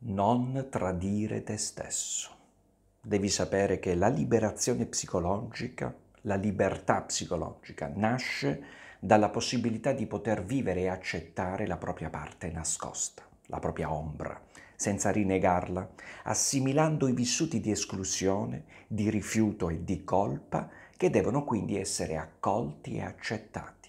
non tradire te stesso. Devi sapere che la liberazione psicologica, la libertà psicologica nasce dalla possibilità di poter vivere e accettare la propria parte nascosta, la propria ombra, senza rinegarla, assimilando i vissuti di esclusione, di rifiuto e di colpa che devono quindi essere accolti e accettati.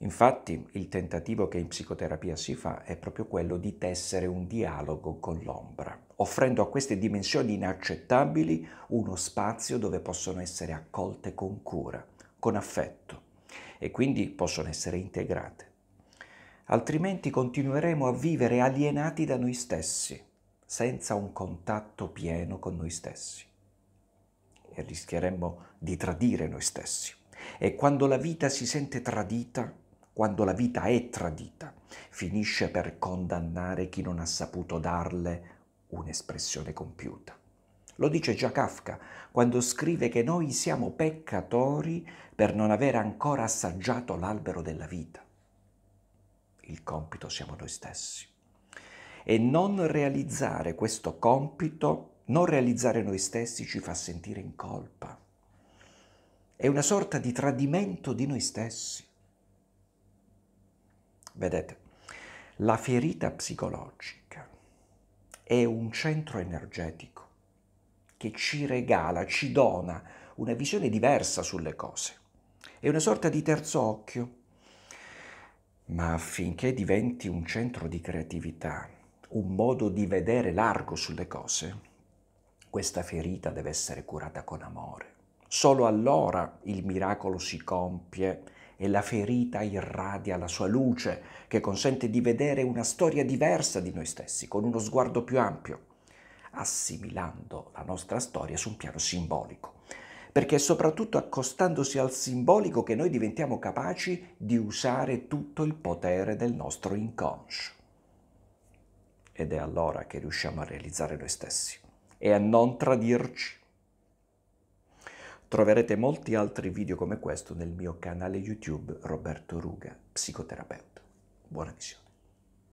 Infatti il tentativo che in psicoterapia si fa è proprio quello di tessere un dialogo con l'ombra, offrendo a queste dimensioni inaccettabili uno spazio dove possono essere accolte con cura, con affetto e quindi possono essere integrate. Altrimenti continueremo a vivere alienati da noi stessi, senza un contatto pieno con noi stessi. E rischieremmo di tradire noi stessi. E quando la vita si sente tradita, quando la vita è tradita, finisce per condannare chi non ha saputo darle un'espressione compiuta. Lo dice già Kafka quando scrive che noi siamo peccatori per non aver ancora assaggiato l'albero della vita. Il compito siamo noi stessi. E non realizzare questo compito, non realizzare noi stessi ci fa sentire in colpa. È una sorta di tradimento di noi stessi. Vedete, la ferita psicologica è un centro energetico che ci regala, ci dona una visione diversa sulle cose. È una sorta di terzo occhio, ma affinché diventi un centro di creatività, un modo di vedere largo sulle cose, questa ferita deve essere curata con amore. Solo allora il miracolo si compie e la ferita irradia la sua luce che consente di vedere una storia diversa di noi stessi, con uno sguardo più ampio, assimilando la nostra storia su un piano simbolico. Perché è soprattutto accostandosi al simbolico che noi diventiamo capaci di usare tutto il potere del nostro inconscio. Ed è allora che riusciamo a realizzare noi stessi e a non tradirci Troverete molti altri video come questo nel mio canale YouTube Roberto Ruga, psicoterapeuta. Buona visione.